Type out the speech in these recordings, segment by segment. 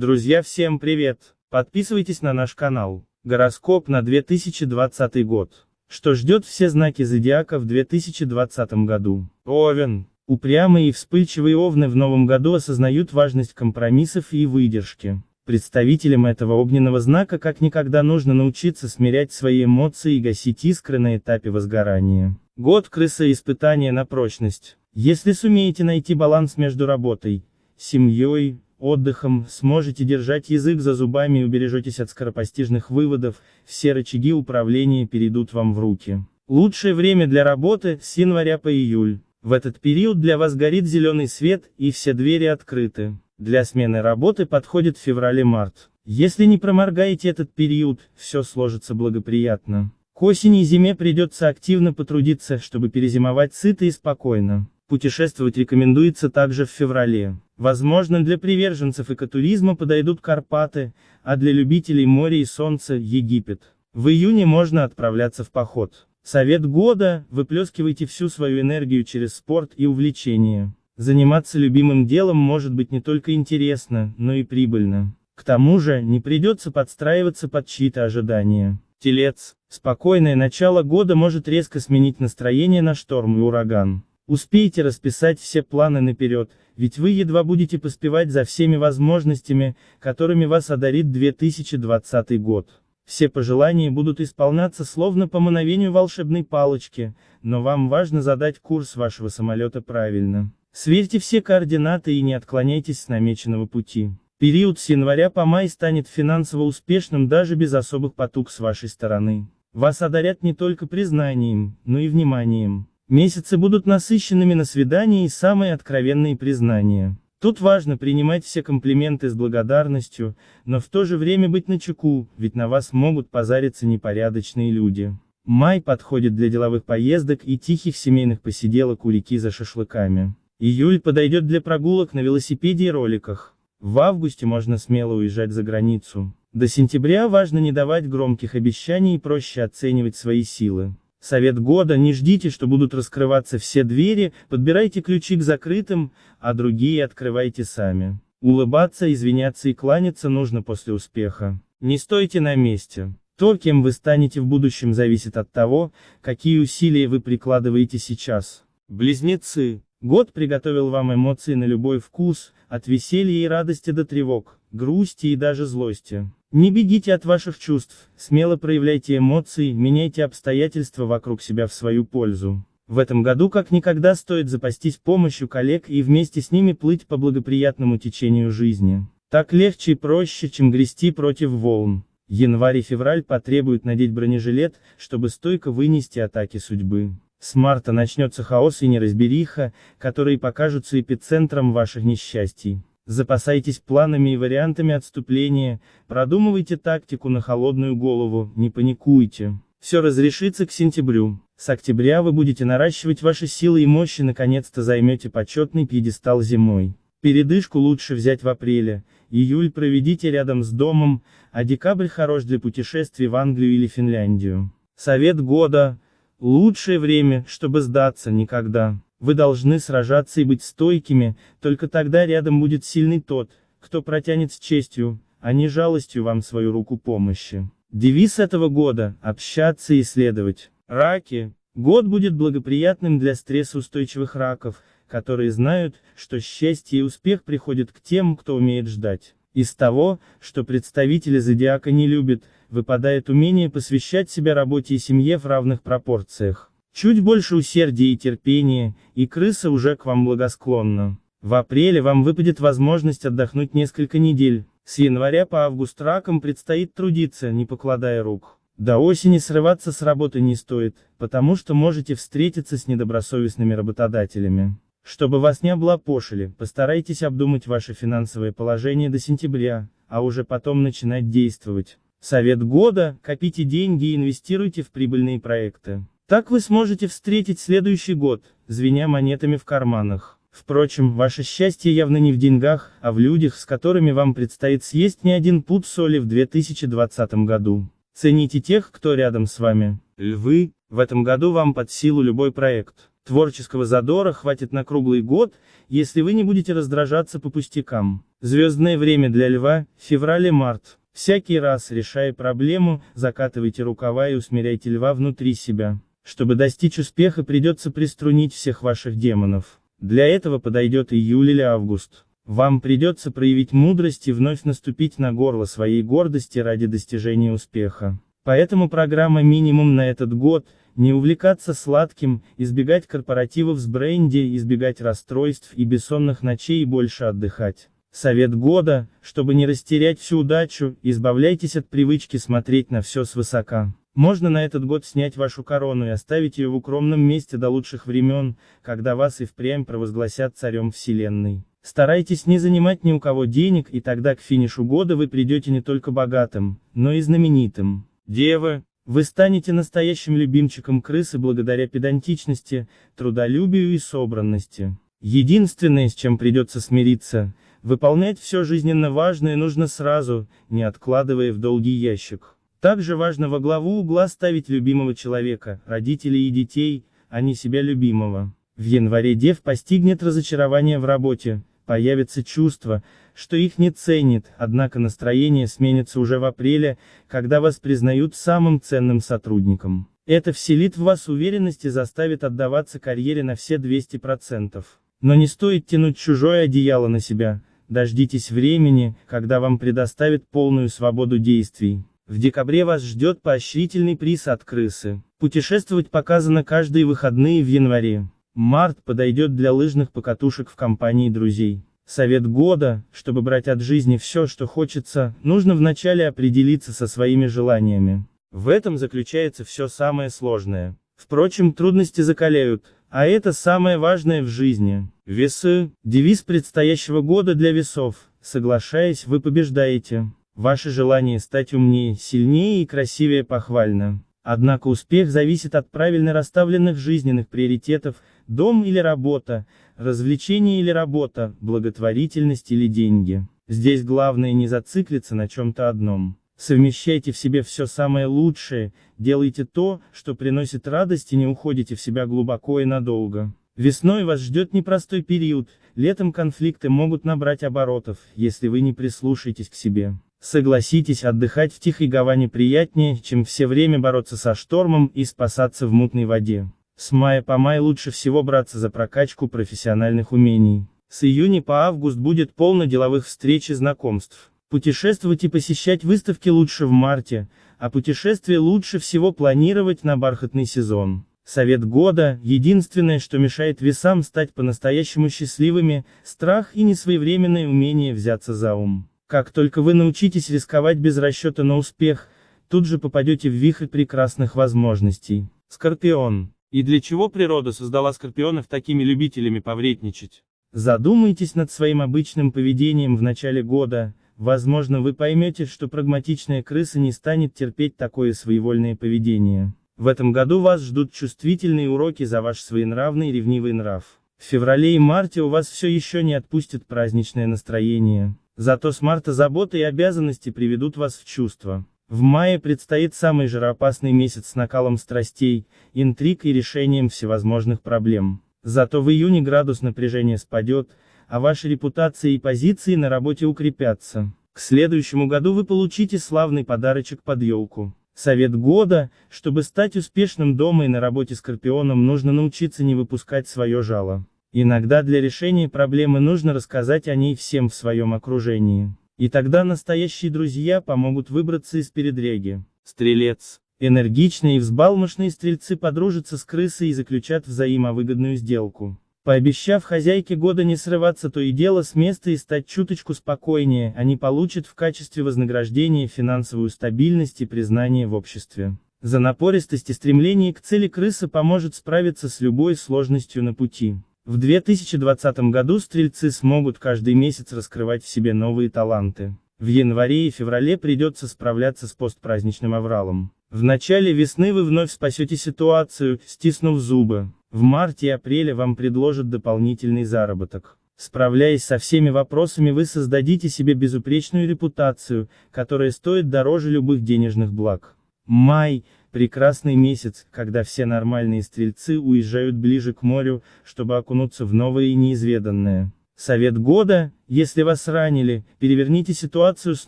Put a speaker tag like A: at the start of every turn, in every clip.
A: Друзья, всем привет! Подписывайтесь на наш канал. Гороскоп на 2020 год. Что ждет все знаки зодиака в 2020 году? Овен. Упрямые и вспыльчивые овны в новом году осознают важность компромиссов и выдержки. Представителям этого огненного знака как никогда нужно научиться смирять свои эмоции и гасить искры на этапе возгорания. Год крыса испытания на прочность. Если сумеете найти баланс между работой, семьей, отдыхом, сможете держать язык за зубами и убережетесь от скоропостижных выводов, все рычаги управления перейдут вам в руки. Лучшее время для работы с января по июль. В этот период для вас горит зеленый свет и все двери открыты. Для смены работы подходит февраль-март. Если не проморгаете этот период, все сложится благоприятно. К осени и зиме придется активно потрудиться, чтобы перезимовать сыто и спокойно. Путешествовать рекомендуется также в феврале. Возможно, для приверженцев экотуризма подойдут Карпаты, а для любителей моря и солнца – Египет. В июне можно отправляться в поход. Совет года – выплескивайте всю свою энергию через спорт и увлечение. Заниматься любимым делом может быть не только интересно, но и прибыльно. К тому же, не придется подстраиваться под чьи-то ожидания. Телец. Спокойное начало года может резко сменить настроение на шторм и ураган. Успейте расписать все планы наперед, ведь вы едва будете поспевать за всеми возможностями, которыми вас одарит 2020 год. Все пожелания будут исполняться словно по мановению волшебной палочки, но вам важно задать курс вашего самолета правильно. Сверьте все координаты и не отклоняйтесь с намеченного пути. Период с января по май станет финансово успешным даже без особых потуг с вашей стороны. Вас одарят не только признанием, но и вниманием. Месяцы будут насыщенными на свидания и самые откровенные признания. Тут важно принимать все комплименты с благодарностью, но в то же время быть начеку, ведь на вас могут позариться непорядочные люди. Май подходит для деловых поездок и тихих семейных посиделок у реки за шашлыками. Июль подойдет для прогулок на велосипеде и роликах. В августе можно смело уезжать за границу. До сентября важно не давать громких обещаний и проще оценивать свои силы. Совет года, не ждите, что будут раскрываться все двери, подбирайте ключи к закрытым, а другие открывайте сами. Улыбаться, извиняться и кланяться нужно после успеха. Не стойте на месте. То, кем вы станете в будущем, зависит от того, какие усилия вы прикладываете сейчас. Близнецы. Год приготовил вам эмоции на любой вкус, от веселья и радости до тревог, грусти и даже злости. Не бегите от ваших чувств, смело проявляйте эмоции, меняйте обстоятельства вокруг себя в свою пользу. В этом году как никогда стоит запастись помощью коллег и вместе с ними плыть по благоприятному течению жизни. Так легче и проще, чем грести против волн. Январь и февраль потребуют надеть бронежилет, чтобы стойко вынести атаки судьбы. С марта начнется хаос и неразбериха, которые покажутся эпицентром ваших несчастий. Запасайтесь планами и вариантами отступления, продумывайте тактику на холодную голову, не паникуйте. Все разрешится к сентябрю. С октября вы будете наращивать ваши силы и мощи наконец-то займете почетный пьедестал зимой. Передышку лучше взять в апреле, июль проведите рядом с домом, а декабрь хорош для путешествий в Англию или Финляндию. Совет года. Лучшее время, чтобы сдаться никогда. Вы должны сражаться и быть стойкими, только тогда рядом будет сильный тот, кто протянет с честью, а не жалостью вам свою руку помощи. Девиз этого года – общаться и исследовать. Раки. Год будет благоприятным для стрессоустойчивых раков, которые знают, что счастье и успех приходят к тем, кто умеет ждать. Из того, что представители зодиака не любят, выпадает умение посвящать себя работе и семье в равных пропорциях. Чуть больше усердия и терпения, и крыса уже к вам благосклонна. В апреле вам выпадет возможность отдохнуть несколько недель. С января по август раком предстоит трудиться, не покладая рук. До осени срываться с работы не стоит, потому что можете встретиться с недобросовестными работодателями. Чтобы вас не облапошили, постарайтесь обдумать ваше финансовое положение до сентября, а уже потом начинать действовать. Совет года – копите деньги и инвестируйте в прибыльные проекты. Так вы сможете встретить следующий год, звеня монетами в карманах. Впрочем, ваше счастье явно не в деньгах, а в людях, с которыми вам предстоит съесть не один пуд соли в 2020 году. Цените тех, кто рядом с вами. Львы, в этом году вам под силу любой проект. Творческого задора хватит на круглый год, если вы не будете раздражаться по пустякам. Звездное время для льва, февраль-март. Всякий раз, решая проблему, закатывайте рукава и усмиряйте льва внутри себя. Чтобы достичь успеха придется приструнить всех ваших демонов. Для этого подойдет июль или август. Вам придется проявить мудрость и вновь наступить на горло своей гордости ради достижения успеха. Поэтому программа минимум на этот год, не увлекаться сладким, избегать корпоративов с бренди, избегать расстройств и бессонных ночей и больше отдыхать. Совет года, чтобы не растерять всю удачу, избавляйтесь от привычки смотреть на все свысока. Можно на этот год снять вашу корону и оставить ее в укромном месте до лучших времен, когда вас и впрямь провозгласят царем вселенной. Старайтесь не занимать ни у кого денег, и тогда к финишу года вы придете не только богатым, но и знаменитым. Девы, вы станете настоящим любимчиком крысы благодаря педантичности, трудолюбию и собранности. Единственное, с чем придется смириться, выполнять все жизненно важное нужно сразу, не откладывая в долгий ящик. Также важно во главу угла ставить любимого человека, родителей и детей, а не себя любимого. В январе Дев постигнет разочарование в работе, появится чувство, что их не ценит, однако настроение сменится уже в апреле, когда вас признают самым ценным сотрудником. Это вселит в вас уверенность и заставит отдаваться карьере на все 200%. Но не стоит тянуть чужое одеяло на себя, дождитесь времени, когда вам предоставят полную свободу действий. В декабре вас ждет поощрительный приз от крысы. Путешествовать показано каждые выходные в январе. Март подойдет для лыжных покатушек в компании друзей. Совет года, чтобы брать от жизни все, что хочется, нужно вначале определиться со своими желаниями. В этом заключается все самое сложное. Впрочем, трудности закаляют, а это самое важное в жизни. Весы, девиз предстоящего года для весов, соглашаясь вы побеждаете. Ваше желание стать умнее, сильнее и красивее похвально. Однако успех зависит от правильно расставленных жизненных приоритетов, дом или работа, развлечение или работа, благотворительность или деньги. Здесь главное не зациклиться на чем-то одном. Совмещайте в себе все самое лучшее, делайте то, что приносит радость и не уходите в себя глубоко и надолго. Весной вас ждет непростой период, летом конфликты могут набрать оборотов, если вы не прислушаетесь к себе. Согласитесь, отдыхать в Тихой Гаване приятнее, чем все время бороться со штормом и спасаться в мутной воде. С мая по май лучше всего браться за прокачку профессиональных умений. С июня по август будет полно деловых встреч и знакомств. Путешествовать и посещать выставки лучше в марте, а путешествие лучше всего планировать на бархатный сезон. Совет года – единственное, что мешает весам стать по-настоящему счастливыми, страх и несвоевременное умение взяться за ум. Как только вы научитесь рисковать без расчета на успех, тут же попадете в вихрь прекрасных возможностей. Скорпион. И для чего природа создала скорпионов такими любителями повредничать? Задумайтесь над своим обычным поведением в начале года, возможно вы поймете, что прагматичная крыса не станет терпеть такое своевольное поведение. В этом году вас ждут чувствительные уроки за ваш своенравный и ревнивый нрав. В феврале и марте у вас все еще не отпустит праздничное настроение. Зато с марта заботы и обязанности приведут вас в чувство. В мае предстоит самый жироопасный месяц с накалом страстей, интриг и решением всевозможных проблем. Зато в июне градус напряжения спадет, а ваши репутации и позиции на работе укрепятся. К следующему году вы получите славный подарочек под елку. Совет года, чтобы стать успешным дома и на работе скорпионом нужно научиться не выпускать свое жало. Иногда для решения проблемы нужно рассказать о ней всем в своем окружении. И тогда настоящие друзья помогут выбраться из передряги. Стрелец. Энергичные и взбалмошные стрельцы подружатся с крысой и заключат взаимовыгодную сделку. Пообещав хозяйке года не срываться то и дело с места и стать чуточку спокойнее, они получат в качестве вознаграждения финансовую стабильность и признание в обществе. За напористость и стремление к цели крыса поможет справиться с любой сложностью на пути. В 2020 году стрельцы смогут каждый месяц раскрывать в себе новые таланты. В январе и феврале придется справляться с постпраздничным авралом. В начале весны вы вновь спасете ситуацию, стиснув зубы. В марте и апреле вам предложат дополнительный заработок. Справляясь со всеми вопросами вы создадите себе безупречную репутацию, которая стоит дороже любых денежных благ. Май прекрасный месяц, когда все нормальные стрельцы уезжают ближе к морю, чтобы окунуться в новое и неизведанное. Совет года, если вас ранили, переверните ситуацию с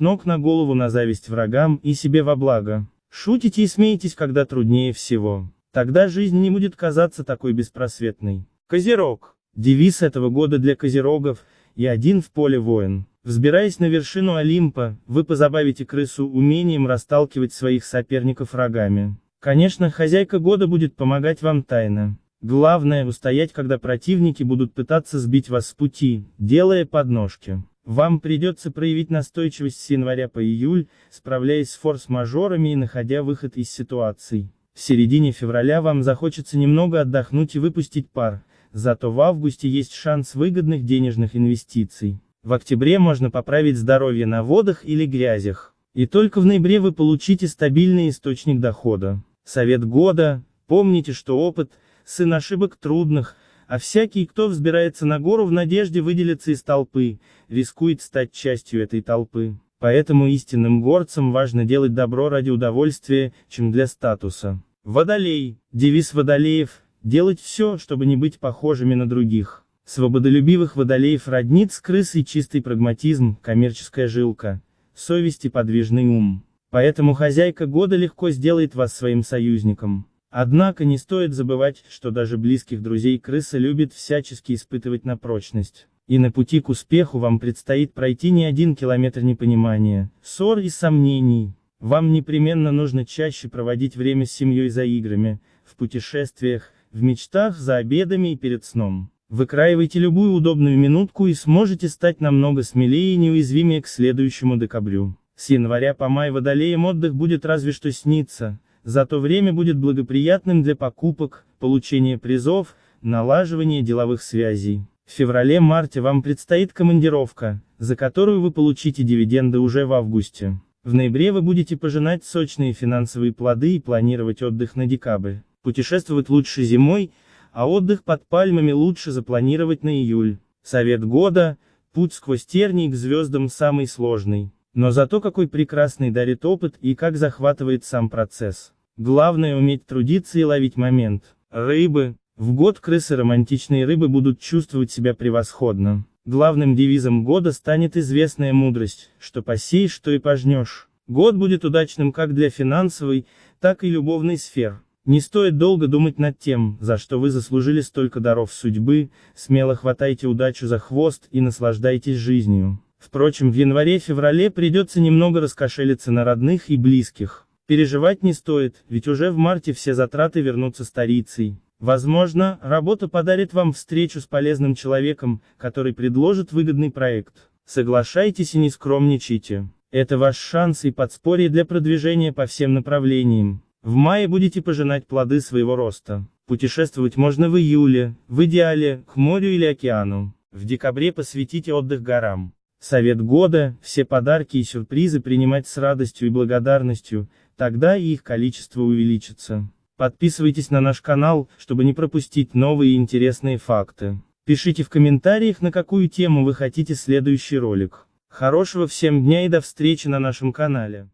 A: ног на голову на зависть врагам и себе во благо. Шутите и смейтесь, когда труднее всего. Тогда жизнь не будет казаться такой беспросветной. Козерог. Девиз этого года для козерогов – и один в поле воин. Взбираясь на вершину Олимпа, вы позабавите крысу умением расталкивать своих соперников рогами. Конечно, хозяйка года будет помогать вам тайно. Главное устоять, когда противники будут пытаться сбить вас с пути, делая подножки. Вам придется проявить настойчивость с января по июль, справляясь с форс-мажорами и находя выход из ситуаций. В середине февраля вам захочется немного отдохнуть и выпустить пар, Зато в августе есть шанс выгодных денежных инвестиций. В октябре можно поправить здоровье на водах или грязях. И только в ноябре вы получите стабильный источник дохода. Совет года. Помните, что опыт – сын ошибок трудных, а всякий, кто взбирается на гору в надежде выделиться из толпы, рискует стать частью этой толпы. Поэтому истинным горцам важно делать добро ради удовольствия, чем для статуса. Водолей. Девиз водолеев – делать все, чтобы не быть похожими на других. Свободолюбивых водолеев роднит с крысой чистый прагматизм, коммерческая жилка, совесть и подвижный ум. Поэтому хозяйка года легко сделает вас своим союзником. Однако не стоит забывать, что даже близких друзей крыса любит всячески испытывать на прочность. И на пути к успеху вам предстоит пройти не один километр непонимания, ссор и сомнений. Вам непременно нужно чаще проводить время с семьей за играми, в путешествиях, в мечтах, за обедами и перед сном. Выкраивайте любую удобную минутку и сможете стать намного смелее и неуязвимее к следующему декабрю. С января по май водолеям отдых будет разве что сниться, зато время будет благоприятным для покупок, получения призов, налаживания деловых связей. В феврале-марте вам предстоит командировка, за которую вы получите дивиденды уже в августе. В ноябре вы будете пожинать сочные финансовые плоды и планировать отдых на декабрь. Путешествовать лучше зимой, а отдых под пальмами лучше запланировать на июль. Совет года, путь сквозь тернии к звездам самый сложный. Но зато какой прекрасный дарит опыт и как захватывает сам процесс. Главное уметь трудиться и ловить момент. Рыбы. В год крысы романтичные рыбы будут чувствовать себя превосходно. Главным девизом года станет известная мудрость, что посеешь, что и пожнешь. Год будет удачным как для финансовой, так и любовной сфер. Не стоит долго думать над тем, за что вы заслужили столько даров судьбы, смело хватайте удачу за хвост и наслаждайтесь жизнью. Впрочем, в январе-феврале придется немного раскошелиться на родных и близких. Переживать не стоит, ведь уже в марте все затраты вернутся старицей. Возможно, работа подарит вам встречу с полезным человеком, который предложит выгодный проект. Соглашайтесь и не скромничайте. Это ваш шанс и подспорье для продвижения по всем направлениям. В мае будете пожинать плоды своего роста. Путешествовать можно в июле, в идеале, к морю или океану. В декабре посвятите отдых горам. Совет года, все подарки и сюрпризы принимать с радостью и благодарностью, тогда и их количество увеличится. Подписывайтесь на наш канал, чтобы не пропустить новые интересные факты. Пишите в комментариях, на какую тему вы хотите следующий ролик. Хорошего всем дня и до встречи на нашем канале.